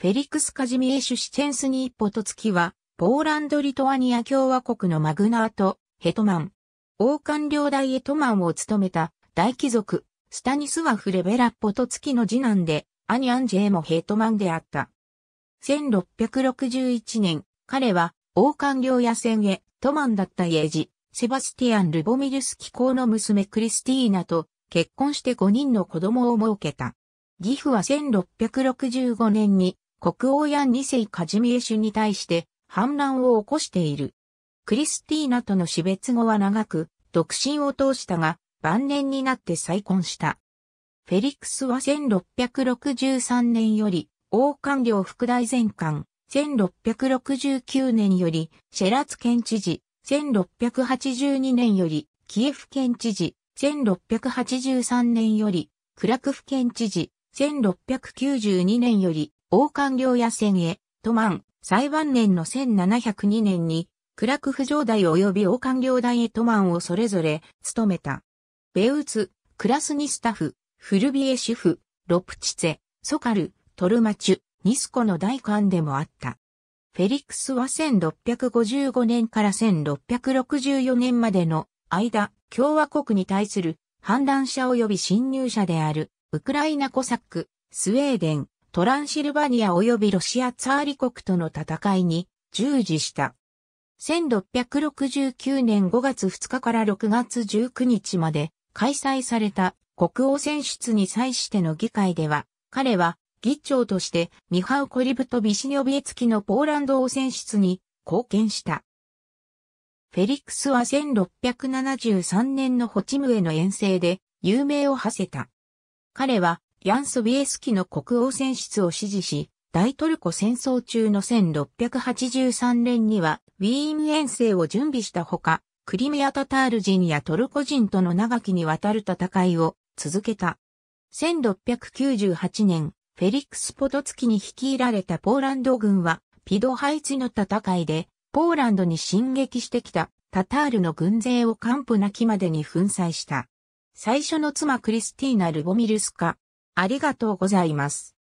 フェリクス・カジミエシュ・シチェンスニー・ポトツキは、ポーランド・リトアニア共和国のマグナート、ヘトマン。王冠領大ヘトマンを務めた大貴族、スタニスワフ・レベラ・ポトツキの次男で、アニ・アンジェもヘトマンであった。1661年、彼は王冠領野戦へ、トマンだった家ジ、セバスティアン・ルボミルスキ公の娘クリスティーナと結婚して5人の子供を設けた。義父は1665年に国王ヤン世カジミエシュに対して反乱を起こしている。クリスティーナとの死別後は長く、独身を通したが、晩年になって再婚した。フェリクスは1663年より、王官僚副大前官、1669年より、シェラツ県知事、1682年より、キエフ県知事、1683年より、クラクフ県知事、1692年より、王官領野戦へ、都満、最晩年の1702年に、クラクフ城代及び王官領代へ都満をそれぞれ、務めた。ベウツ、クラスニスタフ、フルビエシュフ、ロプチツェ、ソカル、トルマチュ、ニスコの大官でもあった。フェリックスは1655年から1664年までの間、共和国に対する反乱者及び侵入者である、ウクライナコサック、スウェーデン、トランシルバニア及びロシアツァーリ国との戦いに従事した。1669年5月2日から6月19日まで開催された国王選出に際しての議会では、彼は議長としてミハウコリブとビシニョビエツキのポーランド王選出に貢献した。フェリックスは1673年のホチムへの遠征で有名を馳せた。彼はヤン・ソビエスキの国王選出を支持し、大トルコ戦争中の1683年にはウィーン遠征を準備したほか、クリミアタタール人やトルコ人との長きにわたる戦いを続けた。1698年、フェリックス・ポトツキに率いられたポーランド軍は、ピドハイツの戦いで、ポーランドに進撃してきたタタールの軍勢を完膚なきまでに粉砕した。最初の妻クリスティーナ・ルボミルスカ、ありがとうございます。